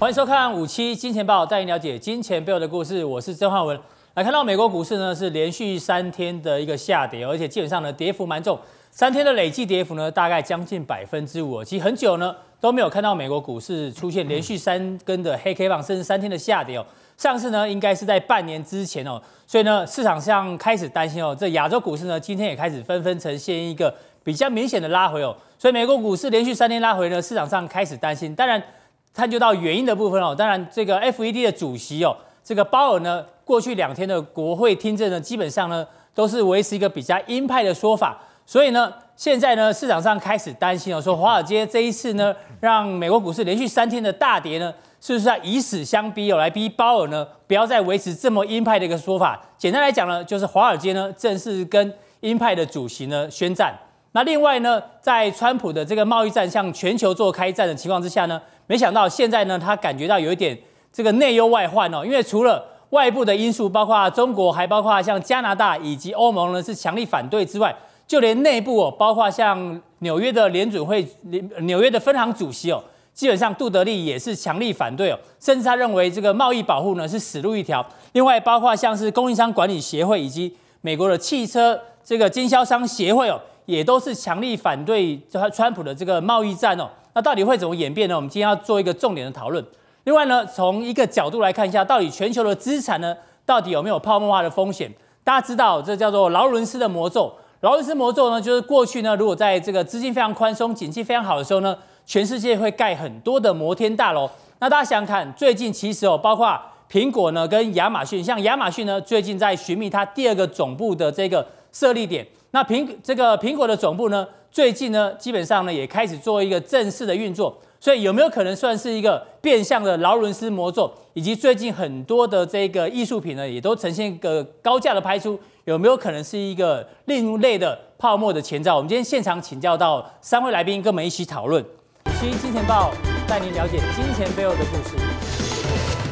欢迎收看五期金钱报，带你了解金钱背后的故事。我是曾汉文。来看到美国股市呢，是连续三天的一个下跌，而且基本上呢，跌幅蛮重。三天的累计跌幅呢，大概将近百分之五。其实很久呢，都没有看到美国股市出现连续三根的黑 K 棒，甚至三天的下跌哦。上次呢，应该是在半年之前哦。所以呢，市场上开始担心哦，这亚洲股市呢，今天也开始纷纷呈现一个比较明显的拉回哦。所以美国股市连续三天拉回呢，市场上开始担心。当然。探究到原因的部分哦，当然这个 F E D 的主席哦，这个鲍尔呢，过去两天的国会听证呢，基本上呢都是维持一个比较鹰派的说法，所以呢，现在呢市场上开始担心哦，说华尔街这一次呢，让美国股市连续三天的大跌呢，是不是在以死相逼哦，来逼鲍尔呢不要再维持这么鹰派的一个说法？简单来讲呢，就是华尔街呢正式跟鹰派的主席呢宣战。那另外呢，在川普的这个贸易战向全球做开战的情况之下呢，没想到现在呢，他感觉到有一点这个内忧外患哦。因为除了外部的因素，包括中国，还包括像加拿大以及欧盟呢是强力反对之外，就连内部哦，包括像纽约的联准会纽纽约的分行主席哦，基本上杜德利也是强力反对哦，甚至他认为这个贸易保护呢是死路一条。另外，包括像是供应商管理协会以及美国的汽车这个经销商协会哦。也都是强力反对川川普的这个贸易战哦。那到底会怎么演变呢？我们今天要做一个重点的讨论。另外呢，从一个角度来看一下，到底全球的资产呢，到底有没有泡沫化的风险？大家知道这叫做劳伦斯的魔咒。劳伦斯魔咒呢，就是过去呢，如果在这个资金非常宽松、景气非常好的时候呢，全世界会盖很多的摩天大楼。那大家想想看，最近其实哦，包括苹果呢，跟亚马逊，像亚马逊呢，最近在寻觅它第二个总部的这个设立点。那苹这个苹果的总部呢，最近呢，基本上呢，也开始做一个正式的运作，所以有没有可能算是一个变相的劳伦斯魔咒？以及最近很多的这个艺术品呢，也都呈现一个高价的拍出，有没有可能是一个另类的泡沫的前兆？我们今天现场请教到三位来宾，跟我们一起讨论。《新金钱豹带您了解金钱背后的故事。